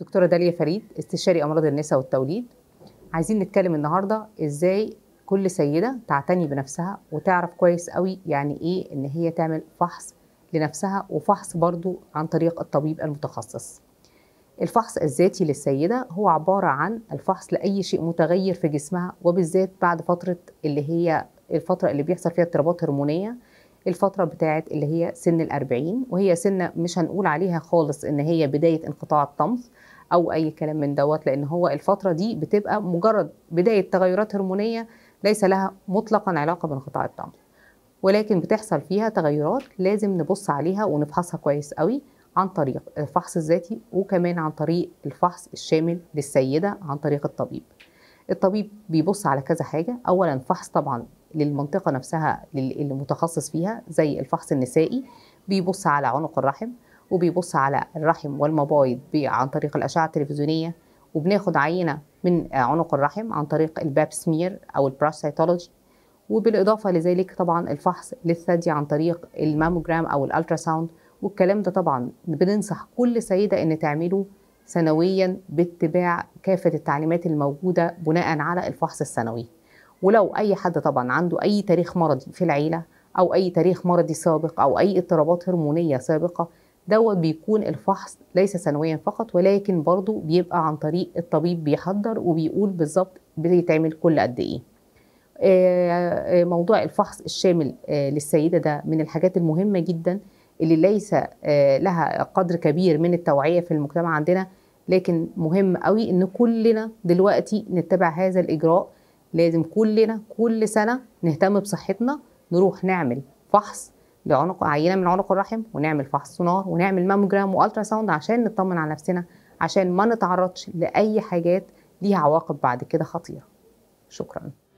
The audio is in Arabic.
دكتوره داليا فريد استشاري امراض النساء والتوليد عايزين نتكلم النهارده ازاي كل سيده تعتني بنفسها وتعرف كويس قوي يعني ايه ان هي تعمل فحص لنفسها وفحص برضو عن طريق الطبيب المتخصص الفحص الذاتي للسيده هو عباره عن الفحص لاي شيء متغير في جسمها وبالذات بعد فتره اللي هي الفتره اللي بيحصل فيها اضطرابات هرمونيه الفتره بتاعه اللي هي سن الأربعين وهي سنه مش هنقول عليها خالص ان هي بدايه انقطاع الطمث او اي كلام من دوت لان هو الفتره دي بتبقى مجرد بدايه تغيرات هرمونيه ليس لها مطلقا علاقه بانقطاع الطعم ولكن بتحصل فيها تغيرات لازم نبص عليها ونفحصها كويس قوي عن طريق الفحص الذاتي وكمان عن طريق الفحص الشامل للسيده عن طريق الطبيب الطبيب بيبص على كذا حاجه اولا فحص طبعا للمنطقه نفسها اللي متخصص فيها زي الفحص النسائي بيبص على عنق الرحم وبيبص على الرحم والمبايض عن طريق الأشعة التلفزيونية وبناخد عينة من عنق الرحم عن طريق الباب سمير أو البراسيتولوجي وبالإضافة لذلك طبعا الفحص للثدي عن طريق الماموجرام أو الألتراساوند والكلام ده طبعا بننصح كل سيدة إن تعمله سنويا باتباع كافة التعليمات الموجودة بناء على الفحص السنوي ولو أي حد طبعا عنده أي تاريخ مرضي في العيلة أو أي تاريخ مرضي سابق أو أي اضطرابات هرمونية سابقة دوت بيكون الفحص ليس سنويا فقط ولكن برضو بيبقى عن طريق الطبيب بيحضر وبيقول بالظبط بيتعمل كل قد ايه آه، آه، موضوع الفحص الشامل آه، للسيده ده من الحاجات المهمه جدا اللي ليس لها قدر كبير من التوعيه في المجتمع عندنا لكن مهم قوي ان كلنا دلوقتي نتبع هذا الاجراء لازم كلنا كل سنه نهتم بصحتنا نروح نعمل فحص بعنق عينه من عنق الرحم ونعمل فحص سونار ونعمل ماموجرام والترا ساوند عشان نطمن على نفسنا عشان ما نتعرضش لاي حاجات ليها عواقب بعد كده خطيره شكرا